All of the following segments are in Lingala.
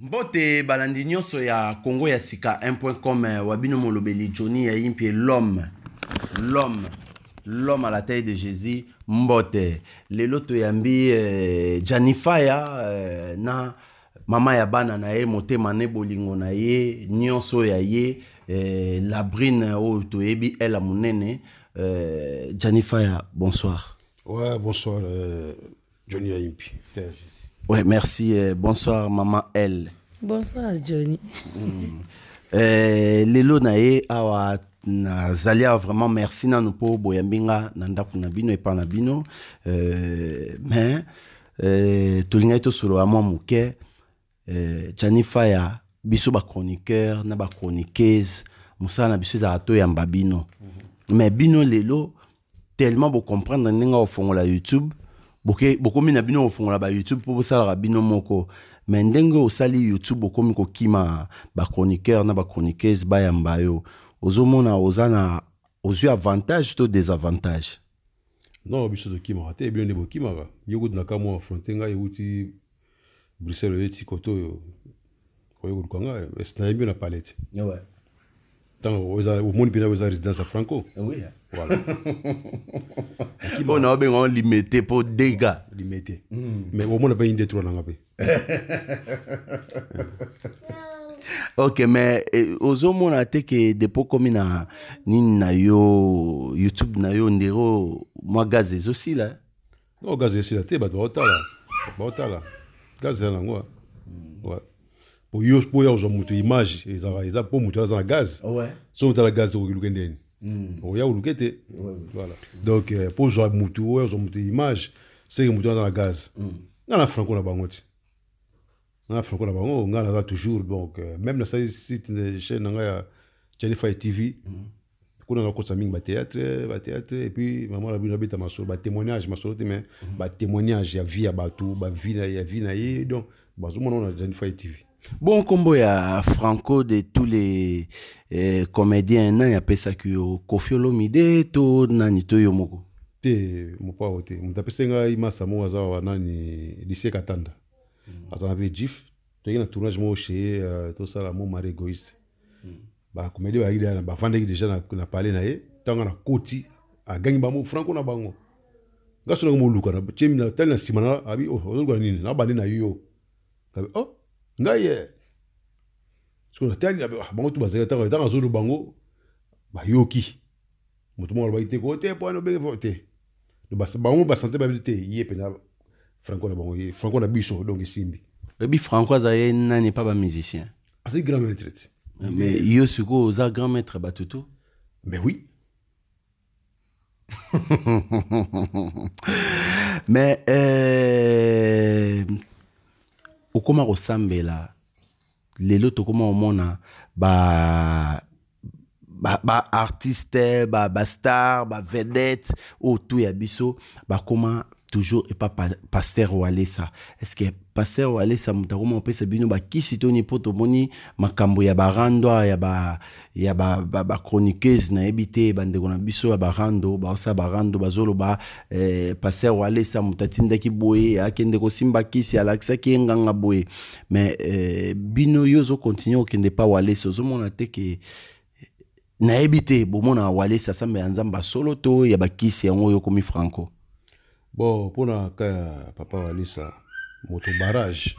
mbote balandi nyonso ya kongo ya sika 1.com eh, wa bino molobeli joni yayi mpe l'homme l'homme l'homme à la taille de jésus mbote lelo toyambi eh, janifaya eh, na mama ya bana na ye motema ne bolingo na ye nyonso ya ye eh, labrine oyo toyebi ele monene eh, janifaya bonsoir ouais bonsoir euh, joni yayi mpi Oui, merci. Euh, bonsoir, maman L. Bonsoir, Johnny. Euh, lelo nae awa na vraiment merci nanu pour boyambinga na ndako na bino epai na bino euh, mais tolingaki tosolola mwa Mbabino. tiani biso que na Musa na biso mhm. mais bino lelo tellement au youtube bokomi na bino kofungola bayoutube mpo bosalaka bino moko me ndenge osali youtube okomi kokima bachroniqueur na bachroniqueuse bayamba yo ozomona oza na ozwi avantage to désavantage non biso tokimaka te bino nde bokimaka yo kutu na ka mwa affronte ngai euti bruxelles oyeti kote oyo oyekoluka ngai nayembi yo na palette yeah, ouais. omoni mpenza oza résidence ya franco ah voilà oyo na babenga ngo limete mpo dega limete mais omona mpe inde trois nanga mpe ok mais eh, ozomona te ke depo komi na nini na yo youtube na yo ndero mwa gaz ezosila eh? no gaz ezosila te bato baotala baotala gaz eza nango wa eh. hmm. po yo mpo ya kozwa moto image ezalaka eza mpo moto aza na gaz soki otala gaz tokoki luke ndeni hmm. oya koluke te voilà donc mpo euh, ozwa motu oyo ozwa moto image seke moto aza na gaz hmm. nga na franco na bango te nga na franco na bango nga naza toujours donc euh, même nasali site chaîne hmm. na ngai ya chalify tv kuna nakokotisa mingi batéâtre batéâtre epuis mama nabi nabeta masolo batémoignage masolo te mais batémoignage ya vie ya bato bavie ya vie na ye donc bazomona ona janify tv bon nkombo ya franco de tous les eh, comédien nani apesaki yo kofi olomide to nani to yo moko te mopo awa oh, te moto apesaki ngai masa moko aza wa nani lycée katanda mm. aza na mpe jif toyei na tournage moko cheye uh, tosala mo mari égoïste mm. bakomédie bayida bafandaki déjà na, na pale na ye eh, ntango nakoti agangi bango franco na bango ngaso nango moluka tali na nsima ah oh, na abi ozoluka nini nabande na yo kabi oh ngai soki natali na bango tu bazalaki ntango ntango azolu bango bayoki moto moko alobaki te ko oh, te poane obenge te bango basante bayebi te ye mpenza franco na bango ye franco na biso donc esimbi oyebi franco aza ye nani ba musicien asi grand maître ah, mais yo sikoyo za grand maître bato to mais oui mais euh... okóma kosambela lelo tokóma komona ba ba, ba artiste ba, star ba vedette oyo ya biso comment toujours que pasteur ou walesa ça paster walesa on peut se bino bakisi toni mpo ma makambo ya barando, ya ba ya ba ba, ba nayebi bah bandeko na biso ya barando ba barando ba eh, tinda qui moto boye akende simba kisi alakisaki ki nganga boye mais eh, bino yo continue pas pa walesa zo te ke nayebi te bomona wale sasambe ya nzambe asolo to ya bakisi yango oyo okomi franco bon mpona ka ya papa walisa moto barage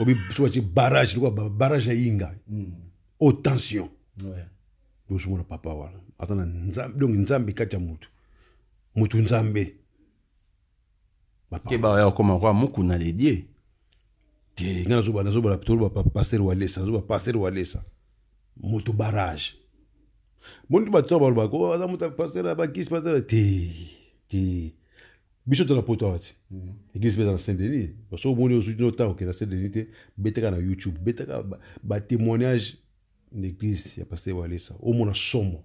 obi so bati barage lokola barage ya hinga o tension osomona papa wana aza na nzambe donc nzambe kati ya motu motu nzambe keba ya okoma roi mokuna ledie te ngai nazobala paster walesa nazoba paster walesa moto barage mondi bato oyo balobaka aza moto paster ya bakisi paster te te biso tona poto awa ti église mhm. mpe eza na saint denis so omoni ozwi no ntango okende na saint denis te betaka na youtube betaka batémoignage na église ya paster walesa omona somo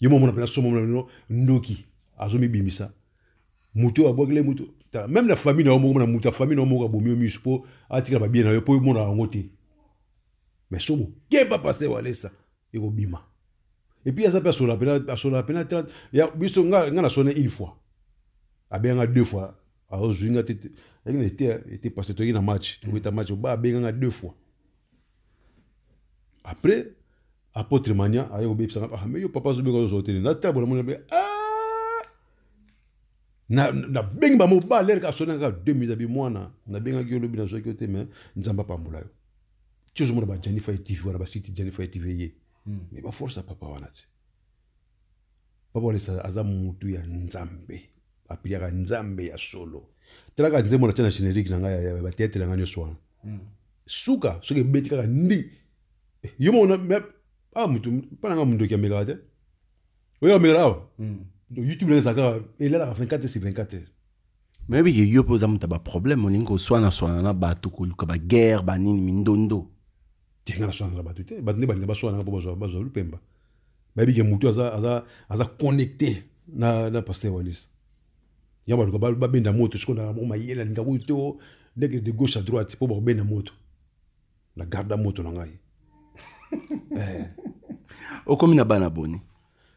ye momona mpena somo mno ndoki azomibimisa moto oyo abwakile moto meme na famille na yo moko na moto ya famille na yo moko abomi yo miso mpo atikala babie na yo mpo omonaka yango te mais somo keba paster walesa ekobima epuis aza mpe asola pena asola pena biso nga na sone une fois abenganga deux fois azozwi nga te ayaki na ete ete parce toyeki na match tobeta match ba abenganga deux fois après apôtre mania aye kobebisanga ah mais yo papa azobenga ozozwa tene natabona moni abe ah! nabengi bango balere kaka sone kaka deux minutes abi mwana nabengaki yo lobi nazwaki yo te mais nzambe apambola yo ti ozomona bajanifa etv wana basiti janifa etv ye me hmm. baforsa papa wana te papa wana aza mutu ya nzambe apeliaka nzambe ya solo talaka nzembo na tia na générique na ngai ya bateatre na ngai nyonso wana hmm. suka soki ebeti kaka ndi eh, yo mona awa mutu mpa na ngai mundoki amekaka te oyo amekala awa hmm. youtube nanga ezalaka elalaka 24 heures sur 24 heures me yebi ke yo mpe oza moto ya baproblème olingi koswana swana na bato koluka baguerre banini mindondo tenga naswanaka bato te bato nde balinga baswanaka mpo bazwa lupemba bayebike motu aza connecte na paster wanisa yango baluka babenda moto sikoyo na mayele alinga koyo te ndenge de gauche à droite mpo bakobenda moto na garda moto na ngai eh. okomi na bana boni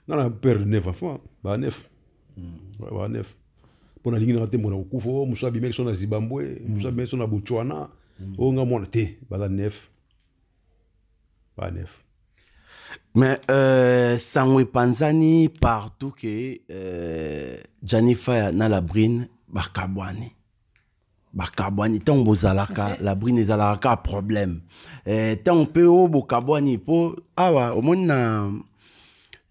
nga na père de neuf enfant ba neuf hmm. ba neuf mpo nalingi nanga te mbona kokufa o mosu abimaki so na zimbabwe mosu hmm. abimaki so na botswana hmm. oyo oh, nga mwana te baza neuf pas neuf. Mais euh, Sangwe Panzani, partout que euh, na la brine, Bakabwani. Bakabwani, tant bozalaka, la brine ezalaka problème. Eh, tant peu au caboani po, ah ouais, au moins,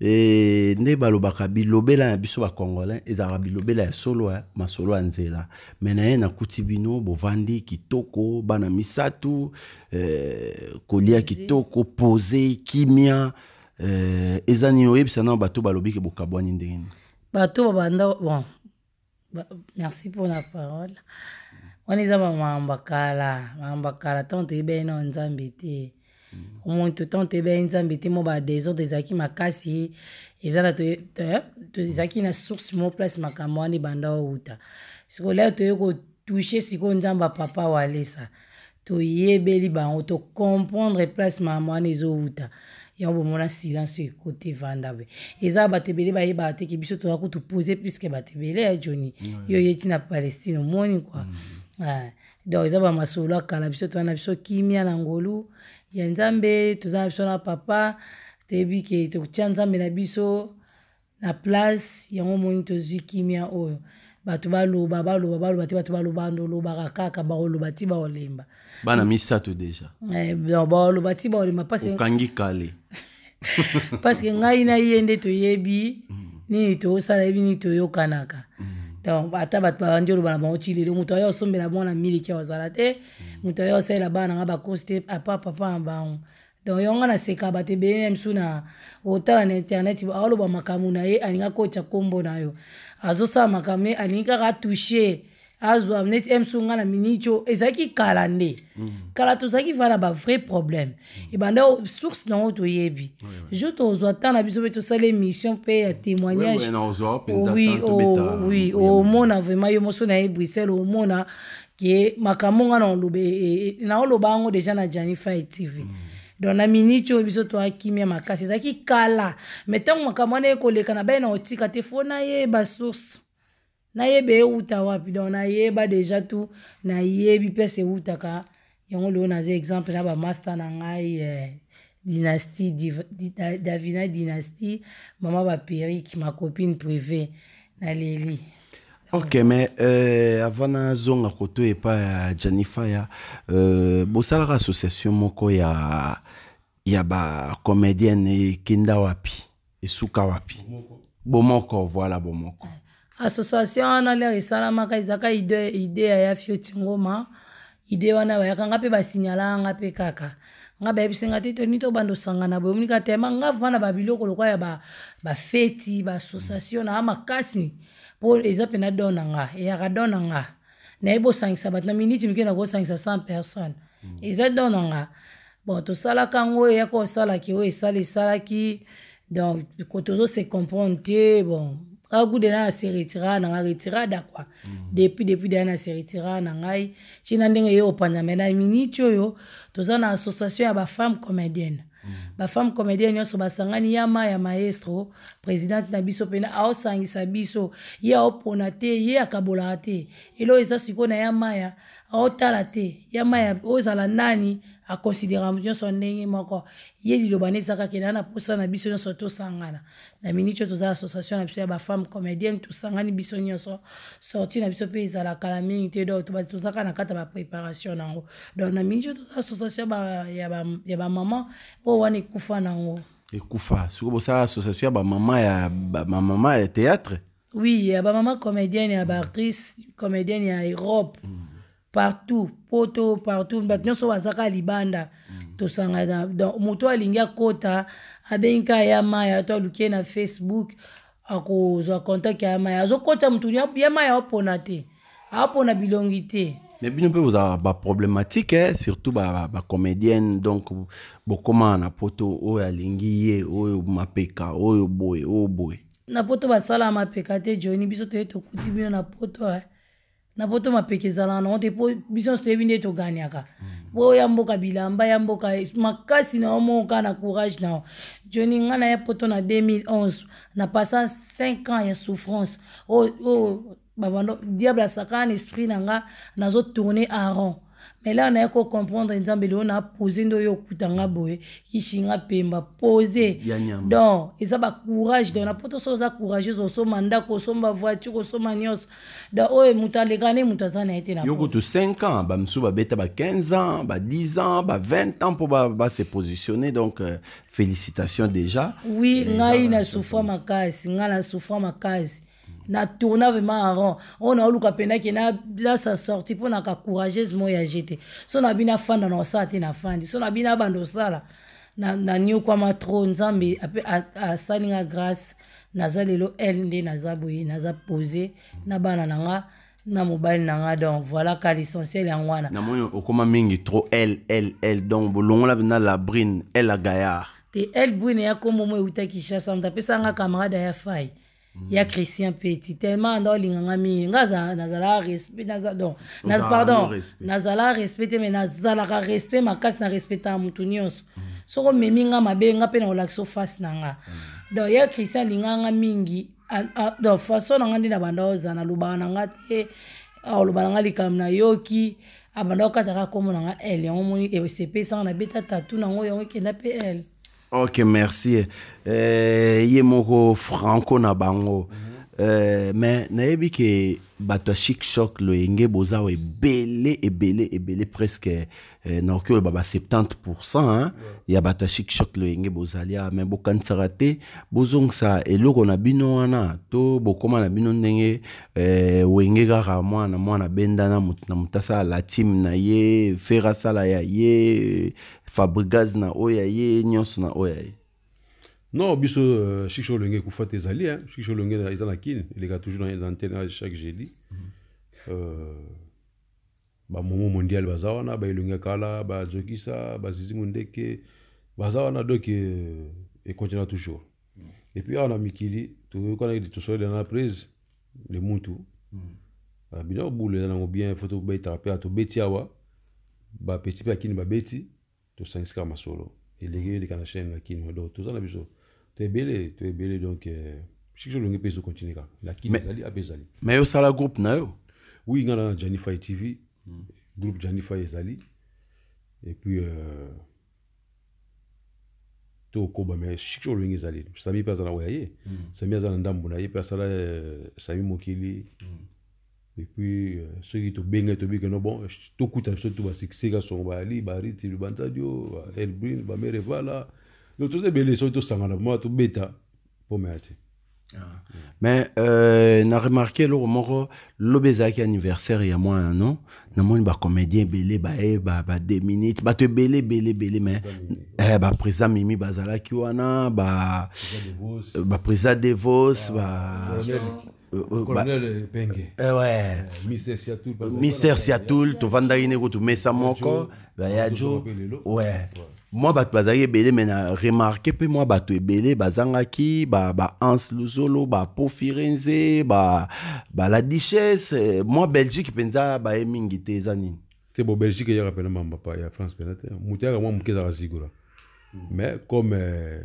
e nde balobaka bilobela na biso bacongolais ezalaka bilobela ya solo ya eh, masolo ya nzela me na ye nakuti bino bovandi kitoko bana misato eh, kolia kitoko pose kimia eh, eza nini oyebisa nano bato balobiki bokabwani ndenge nini bato babanda bon ba, merci mpo na parole wana eza bamamba kala bamamba kala ntango toyebai nao nzambe te omoi totan toyebi nzambe te mo badesordre ezalaki makasi eza na ezalaki na source mo place makambo wana ebanda outa sikoyo lelo toye kotouche sikoyo nzambe apapa walesa toyebeli bango tocomprendre place makambo wana ezowuta yango bomona silence ekote evanda be eza bato ebele bayebaka teke biso toza kutupose puiske bato ebele ya joni yo ye ntina palestine omoni kua donc eza bamasolo akala biso toza na biso kimia na ngolu ya nzambe toza na biso na papa toyebi ke tokotia nzambe na biso na place yango moni tozwi kimia oyo bato baloba baloba baloba te bato baloba olobaka kaka bakoloba ti baolemba bana misato déjà eh, baoloba ti baolemba okangi kale parceke ngai na ye nde toyebi mm. nini tosala yebi nini toyokanaka mm. donc ata bato babandi oloba na bango tilele moto oyo osombela mwana miliki ozala te mm. moto oyo osalela bana nanga bacourse te apa papa na bango donc yango na seka bato ebele meme so na otala na internet aoloba makambo na ye alingi akotya nkombo na yo azosala makambo ne alingi kaka atushe azwa neti mso nga na mini tyo ezalaki kala nde mm. kala tozalaki va na bavrai problème mm. ebanda source nango toyebi jour tozwa temps na biso mpe tosala émission mpe ya témoignage oh, oh, oui omona vraiment yo moso na ye bruxelles omona ke makambo nga naoloba e, e, yango déjà na janify e tv mm. donc na miniti oyo biso toakimia makasi ezalaki kala mai ntango makambo wana ekoleka na bai na otika te fo nayeba source na ye euta wapi donc nayeba déjà tu nayebi mpese eutaka yango na naza exemple na master na ngai euh, dynastie davina dynastie mama baperike ma copine privée na naleli ok mais euh, avant nazonga koto et pas euh, janifa ya euh, bosalaka association moko ya ya et kinda wapi et suka wapi bomoko voilà bomoko ah. association wana lere esalamaka ezaka ide ya fioti ngoma ide wana bayaka nga mpe basinyalaka nga mpe kaka nga bayebisenga te toni tobanda osangana boye omonika tema nga vana babiloko lokwa ya bafeti baassociation na ya makasi mpo eza mpena do na nga eyaka do na nga nayebi osangisa bato na miniti mike na kosangisa 100 personne eza do na nga bon tosalaka yango eyaka osalaki oyo esala esalaki donc tozose comprendre te bon kaka kude na ase retira na ngai retirada kua depuis depuis dea na ase retira na ngai ntina ndenge ye opanza me na miniti oyo toza na association ya bafemme comédienne bafemme mm. comédienne nyonso basangani yama ya maestro présidente na biso mpena aosangisa biso ye aopona te ye akabolaka te eloo eza sikoyo na yamaya Il te ya ozala nani a nyonso ndenge moko ye liloba zaka posa na biso nyonso sangana na to association na biso ya bafemme comédienne sangani biso nyonso sorti na biso pe ezala kala te do tozaka na kata ya préparation na donc na to association ya des kufa na kufa sa association ya maman ya maman ya théâtre oui ya maman comédienne ya actrice comédienne ya europe mm. partout poto partout bato nyonso baza ka libanda mm. tosangana donc moto alingi akɔta abengi ka ya maya to aluki ye na facebook akozwa contact ya maya azokɔta motu ya maya apona te apona bilongi te mais bino mpe bozala baproblématique eh? surtout bacomédienne ba donc bokomana na poto oyo alingi ye oyo mapeka oyo boye oyo boye na poto basala mapeka te joni biso toye tokuti bino na poto eh? na poto mapeke ezalaka nango te mpo biso nyonso toyebi nde toganyaka mpo oyamboka bilamba yamboka makasi na yo moko kaka na courage na yo joni ngai naya poto na 2011 na passa 5 ans ya souffrance oyo oh, oh, babando diable asaka na esprit na nga nazotourne aron mais là on a qu'à comprendre exemple, on a posé ndo oyo qui boye kishinga bah, a posé donc il oh, a donc na mpo toso oza courageuse osoma ndako osomba voiture a nyonso donc oyo moto aleka ne moto aza na ye te il a kutu 5 ans bamisu babeta ba 15 ans ba 10 ans ba 20 ans pour bah, bah, se positionner donc euh, félicitations déjà oui case on a souffert ma case na tourna vraiment en rond oyo naoluka mpenaki na place sorti mpo na kacourageuse moko ya jete so na bino afanda na osala te nafandi so na bino abanda osala naniokwama tro nzambe ape asalinga grâce naza lelo ele nde naza boye naza pose na bana na nga na mobali na nga donc voilà ka l'essentiel yango wana namoni okóma mingi tro ele ele ele donc bolongola na labrine ele agayard te ele brine ya nkombo mo euta kinshasa moto apesanga camarade ya fai ya chrétien mpe ti tellement anda olinganga mm. mm. mingi nga ah, nazalaka ah, respect don pardon nazalaka respect te mai nazalaka respect makasi na respectaka motu nyonso soki omemi nga mabe nga mpe na kolakisa face na nga don ya chrétien alinganga mingi don façon na nga nde na banda oza nalobaka na nga te ah, oloba na nga likambo nayoki abanda okataka nkombo na nga ele yango omoni esepesanga na beta tatu nango yango ekenda mpe ele Ok, merci. Euh, ye franco Nabango. Euh, mais nayebi ke bato ya chic choc loyenge boza awa ebele ebele ebele presque eh, naoki oyeba ba 70 pourcent yeah. ya bato ya chic choc loyenge bozali awa me bokanisaka te bozongisa eloko na bino wana to bokóma na bino ndenge eh, wenge kaka mwana mwana bendana moto na moto asala latime na ye fer asala ya ye fabrigaz na oyo ya ye nyonso na oyo ya ye non biso uh, shikisha olenge ekufa te ezali hein? shikisha olenge eza na kini eleka toujours na antenne chaque jeudi mm. uh, bamomo mondial baza wana baelongi ya kala bazokisa bazizi mondeke baza wana donk ekontinuera euh, e toujours mm. et puis awa ah, na mikili tokanaki tosolelana na prise le mutu mm. Ah, bino bula eza nango bien fo tobetaka mpe tobeti awa bapeti mpe ya kini babeti tosangisi kaka masolo eleki eleka na chaine na kini donc toza na biso tu es belé, tu es belé donc euh, je sais que je l'ai pas continuer là. qui est Ali à Zali. Mais au sala groupe na Oui, il y a la Janify TV. Groupe Jennifer Zali. Et puis euh tout comme mais je sais que je l'ai Zali. Ça me pas à la voyer. Ça m'y pas à la dame bonaye pas ça là ça euh, m'y mokili. Hmm. Et puis euh, ceux qui te bengé te bien bah, que bon tout coûte tout va succès ça son Bali, bah, Bari, Tibanta Dio, Elbrin, Bamere voilà. Mm tozebele suis tosangana mwa tobeta pour ya te mais euh, na remarke eloko moko lobi ezalaki anniversaire ya mwana no namoni bacomédien ebele baye eh, ba, bah, minutes bato ebele ebele ebele mais mimi eh, bah, bah, wana Euh, euh, colonel Bengue. Eh, ouais. Euh, Mister Siatoul. Mister Siatoul, tovandaki ne kotumesa moko bayajo ouais mwa bato bazalaki ebele me na remarke mpe mwa bato ebele bazangaki bahans ba luzolo bapofirenze baladichesse mwa belgique mpenza baye mingi te eza nini te bo belgique eyaka mpena mambapa ya france mpena te moto yaka mwa moke ezaka zigola hmm. mais comme euh,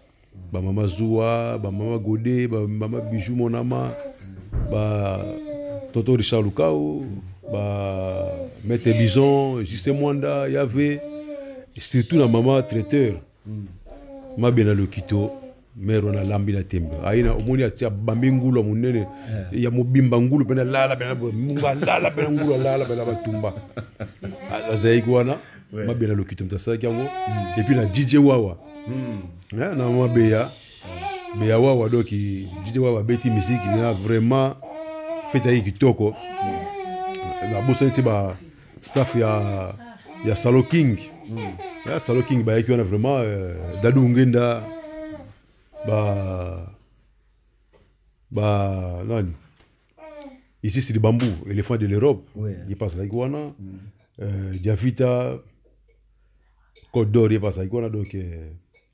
bamama zuwa bamama gode bamama biju monama batoto richard lukao bamaître bison juse mwanda yave surtout na mama traiteur mabe na lokito mere wana alambi na tembe aye omoni abambi ngulu ya monene ya mobimba ngulu pene alala penmungu alala pene ngulu alala pene batumba azalaki wana mabe na lokito moto asalaki yango epuis na dj wawa Hmm. Eh, na mwa beya beya wawa doki dj wawa beti misiki na vraiment fete ayi kitoko nabosani te ba staff ya ya salo king hmm. ya salo king bayaki wana vraiment eh, dadu ngenda ba ba nani ici c'est bambou éléphant de l'europe ouais. ye pasalaki wana mm. euh, diavita côte d'or ye pasalaki wana donc euh,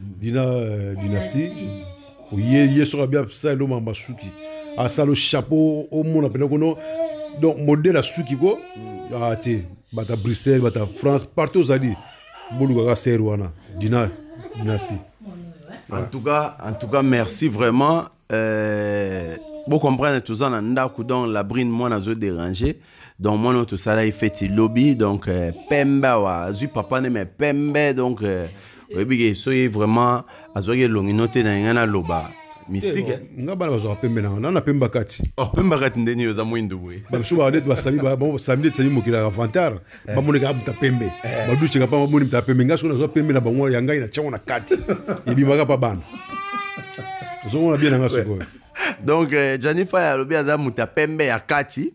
dina euh, dynastie ye ye sɔrɔ bia salo ma ma suki ah, a salo chapeau o mona pene kono donc modèle a suki ko a te bata bruxelles bata france partout ozali bolu kaka sere wana dina dynastie en tout cas en tout cas merci vraiment euh, bocomprendre toza na ndako donc moi n'a azo déranger donc moi, notre salaire, il fait lobby donc euh, pembe ouais, azwi papa ne me pembe donc euh, oyebi ke soki vraiment azwaki elongi no te na ngai naloba mystike eh, nga bana bazwaka pembe nanga nana oh, eh. pembe bakati pembe eh. bakati ndeni oza mwindu boye bamisusu baka neti basami neti sami mokelaka vantare bamoneka abuta pembe baduceka mpa bamoni mutaka pembe nga soki nazwa pembe na bango ya ngai na tiango na kati ebimaka mpa bana tozomona bie nanga sikoyo donc euh, jennifer alobi aza moto pembe ya kati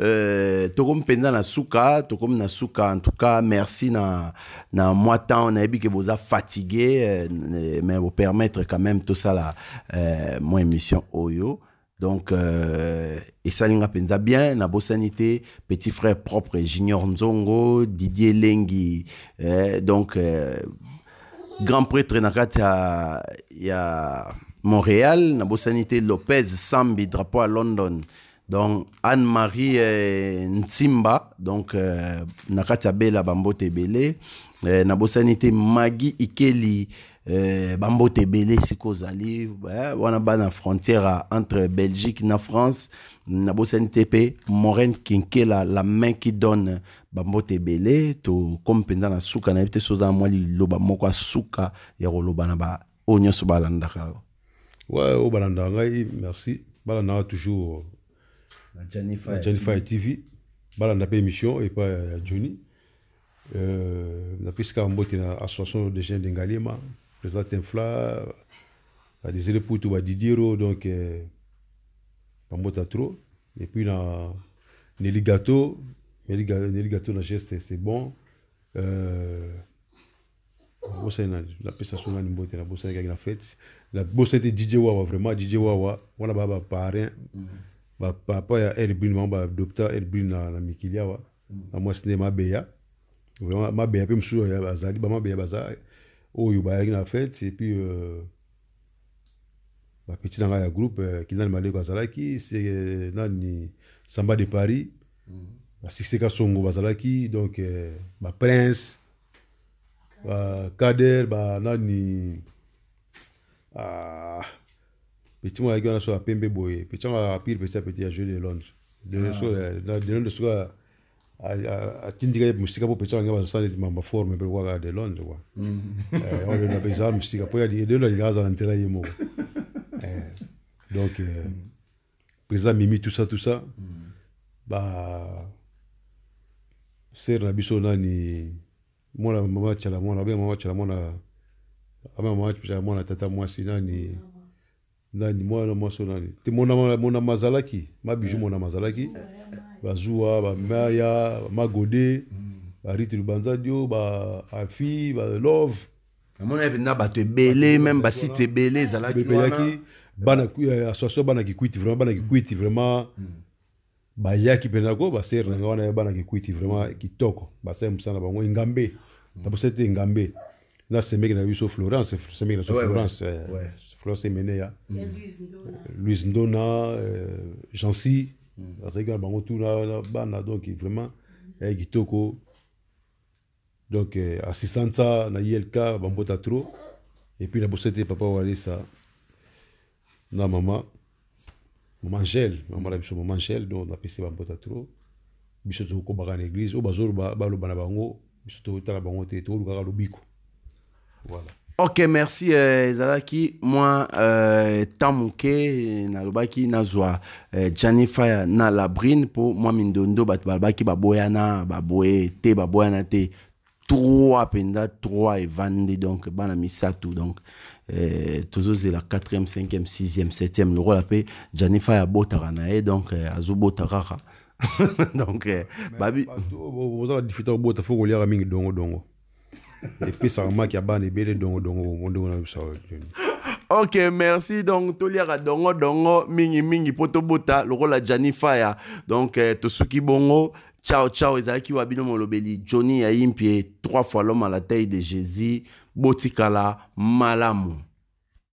euh, tokomi mpenza na suka tokomi na suka en tout cas merci na, na mwa temps nayebi ke vous a fatigué, euh, euh, mais permettre quand même tosala euh, mwa émission oyo donc euh, esalinga mpenza bien na nabosani te petit frère propre junior nzongo didier lengi euh, donc grand prêtre na kati ya, ya Montréal, nabosani te Lopez Sambi, drapeau à London. Donc Anne-Marie eh, Ntimba, donc euh, nakati abela bambo tebele, eh, nabosani te Maggie Ikeli, eh, bambo tebele siko zali, eh, wana bana frontière entre Belgique na France, nabosani te pe Maureen Kinkela, la main qui donne bambo tebele, to comme penza na suka na ebite soza mwa liloba moko suka ya koloba na ba oyo nyonso balandaka ouais oyo balandaka ngai merci balandaka toujours janify tv balanda mpe émission epa ya euh, joni euh, napesi kaka mbote na association de gen de ngalema président tinfla badésiré putu badidiero donc euh, bambota trop et puis na neli gato neli gato na geste c'est bon euh, bosani na napesa so ngani mbote na bosani kaki na fete na bosani te dj wawa vraiment dj wawa wana baa baparin mm-hmm. bapapa ya airbrin bango badopta airbrin na, na mikili awa mm-hmm. na mwasi nde mabeya vraiment mabeya mpe mosusu bazali bamabeya baza oyo bayaki na fete epuis euh, bapeti na ngai ya groupe uh, kinani maleko azalaki se euh, nani samba de paris mm-hmm. basixeka songo bazalaki donc uh, baprince kader banani ah, petit mo ayaki wana so apembe boye petit yango apire petit apeti ya jeu de londres delonde soka atindika ye musika mpo petit yango bazosala ete maforme mpe kwaka de londres kua ezala musika mpo delonde alingaka azala nzela ye moko donc euh, mm. président mimi tout ça tout ça mm. ba ser na biso nani mwana mama atyala mwana abe mama atyala mwana abe mama atyala mwana tata mwasi nani nani mwana mwasi nani te monama azalaki mabiju monama azalaki bazuwa bamaya bamagode barite lubanzadio baafi balove na bato ebele meme basite ebele ezalaki wana association bana kikwiti vraiment bana kikwiti vraiment mm. bayaki mpenza ko basere na nga wana bana kikwiti vraiment kitoko basali mosala mm. na bango engambe taposa te engambe na semeki na biso florence semeki na biso florence euh, florence emene ya louise ndona euh, euh, jancy mm. azalaki na bango tuna na bana donc vraiment eyaki eh, kitoko donc assistanta na ilk bambota trop et puis na bosa te papa walesa na mama mama angele mamara biso je suis donc napesi bampota tro biso suis na église oyo temps je suis bango biso totala bango te suis lobiko voilà ok merci euh, ezalaki Moi, euh, euh na te te trois trois donc bana donc eh, tozozela la quatrième, cinquième, sixième, septième le 7e lokola janifa donc eh, azobota donc eh, dit mingi dongo dongo ok merci donc le dongo dongo mingimingi le rôle janifaya donc tosuki bongo ciao ciao ezalaki wa bino molobeli joni yayimpi e trois fois l'homme à la taille de jésus botikala malamu